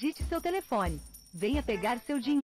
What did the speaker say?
Digite seu telefone. Venha pegar seu dinheiro.